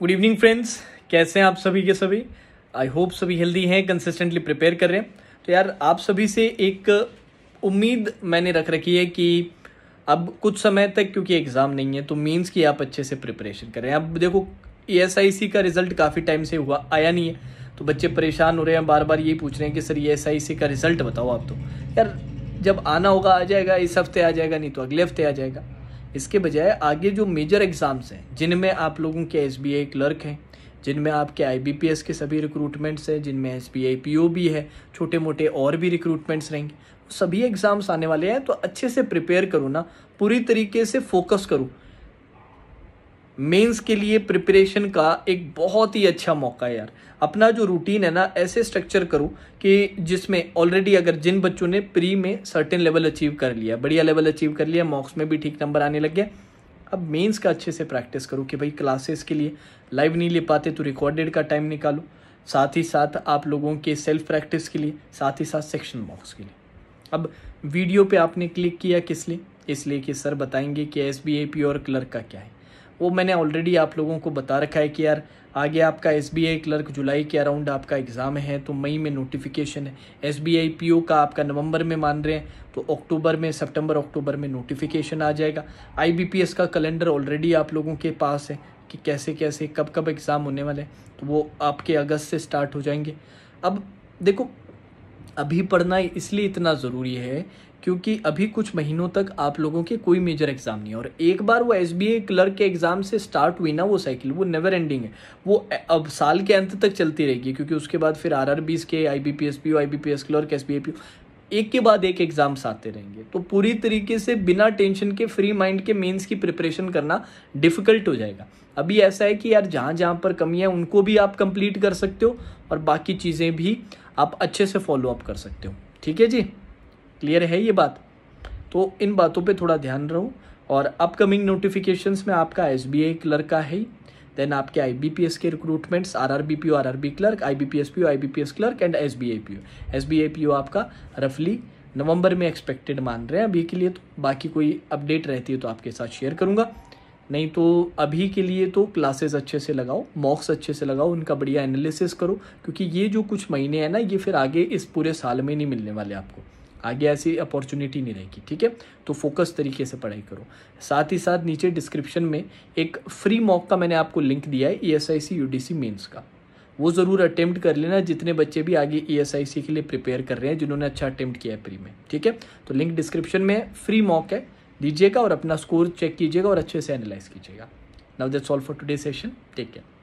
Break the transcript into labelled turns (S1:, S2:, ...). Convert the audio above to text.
S1: good evening friends कैसे हैं आप सभी के सभी आई होप सभी हेल्दी हैं कंसिस्टेंटली प्रिपेयर कर रहे हैं तो यार आप सभी से एक उम्मीद मैंने रख रखी है कि अब कुछ समय तक क्योंकि एग्ज़ाम नहीं है तो मीन्स कि आप अच्छे से प्रिपरेशन करें अब देखो ई का रिज़ल्ट काफ़ी टाइम से हुआ आया नहीं है तो बच्चे परेशान हो रहे हैं बार बार ये पूछ रहे हैं कि सर ई का रिज़ल्ट बताओ आप तो यार जब आना होगा आ जाएगा इस हफ्ते आ जाएगा नहीं तो अगले हफ्ते आ जाएगा इसके बजाय आगे जो मेजर एग्ज़ाम्स हैं जिनमें आप लोगों के एस बी आई क्लर्क हैं जिनमें आपके आई के सभी रिक्रूटमेंट्स हैं जिनमें S B I P O भी है छोटे मोटे और भी रिक्रूटमेंट्स रहेंगे सभी एग्ज़ाम्स आने वाले हैं तो अच्छे से प्रिपेयर करो ना पूरी तरीके से फोकस करो मेंस के लिए प्रिपरेशन का एक बहुत ही अच्छा मौका है यार अपना जो रूटीन है ना ऐसे स्ट्रक्चर करूँ कि जिसमें ऑलरेडी अगर जिन बच्चों ने प्री में सर्टेन लेवल अचीव कर लिया बढ़िया लेवल अचीव कर लिया मॉक्स में भी ठीक नंबर आने लग गया अब मेंस का अच्छे से प्रैक्टिस करूँ कि भाई क्लासेस के लिए लाइव नहीं ले पाते तो रिकॉर्डेड का टाइम निकालो साथ ही साथ आप लोगों के सेल्फ प्रैक्टिस के लिए साथ ही साथ सेक्शन मॉक्स के लिए अब वीडियो पे आपने क्लिक किया किस लिए इसलिए कि सर बताएंगे कि एस बी ए पी और क्लर्क का क्या है वो मैंने ऑलरेडी आप लोगों को बता रखा है कि यार आगे आपका एस बी आई क्लर्क जुलाई के अराउंड आपका एग्ज़ाम है तो मई में नोटिफिकेशन है S B I P O का आपका नवंबर में मान रहे हैं तो अक्टूबर में सितंबर अक्टूबर में नोटिफिकेशन आ जाएगा आई बी पी एस का कैलेंडर ऑलरेडी आप लोगों के पास है कि कैसे कैसे कब कब एग्ज़ाम होने वाले हैं तो वो आपके अगस्त से स्टार्ट हो जाएंगे अब देखो अभी पढ़ना इसलिए इतना ज़रूरी है क्योंकि अभी कुछ महीनों तक आप लोगों के कोई मेजर एग्ज़ाम नहीं है और एक बार वो एस बी क्लर्क के एग्ज़ाम से स्टार्ट हुई ना वो साइकिल वो नेवर एंडिंग है वो अब साल के अंत तक चलती रहेगी क्योंकि उसके बाद फिर आर आर बीस के I B P S P O I B P S clerk S B A P एक के बाद एक एग्ज़ाम्स आते रहेंगे तो पूरी तरीके से बिना टेंशन के फ्री माइंड के मेंस की प्रिपरेशन करना डिफ़िकल्ट हो जाएगा अभी ऐसा है कि यार जहाँ जहाँ पर कमियाँ उनको भी आप कंप्लीट कर सकते हो और बाकी चीज़ें भी आप अच्छे से फॉलो अप कर सकते हो ठीक है जी क्लियर है ये बात तो इन बातों पर थोड़ा ध्यान रहो और अपकमिंग नोटिफिकेशंस में आपका एस बी आई क्लर्क का है देन आपके आई बी पी एस के recruitments R R B P O R R B clerk I B P S P O I B P S clerk and S B I P O S B I P O आपका रफली नवंबर में expected मान रहे हैं अभी के लिए तो बाकी कोई अपडेट रहती है तो आपके साथ शेयर करूँगा नहीं तो अभी के लिए तो क्लासेस अच्छे से लगाओ मॉक्स अच्छे से लगाओ उनका बढ़िया एनालिसिस करो क्योंकि ये जो कुछ महीने हैं ना ये फिर आगे इस पूरे साल में नहीं मिलने वाले आपको आगे ऐसी अपॉर्चुनिटी नहीं रहेगी ठीक है तो फोकस तरीके से पढ़ाई करो साथ ही साथ नीचे डिस्क्रिप्शन में एक फ्री मॉक का मैंने आपको लिंक दिया है E S I C U D C का वो ज़रूर अटैम्प्ट कर लेना जितने बच्चे भी आगे ई एस आई सी के लिए प्रिपेयर कर रहे हैं जिन्होंने अच्छा अटैम्प्ट किया है प्री में ठीक है तो लिंक डिस्क्रिप्शन में है फ्री मॉक है दीजिएगा और अपना स्कोर चेक कीजिएगा और अच्छे से एनालाइज कीजिएगा now that solve for today session take care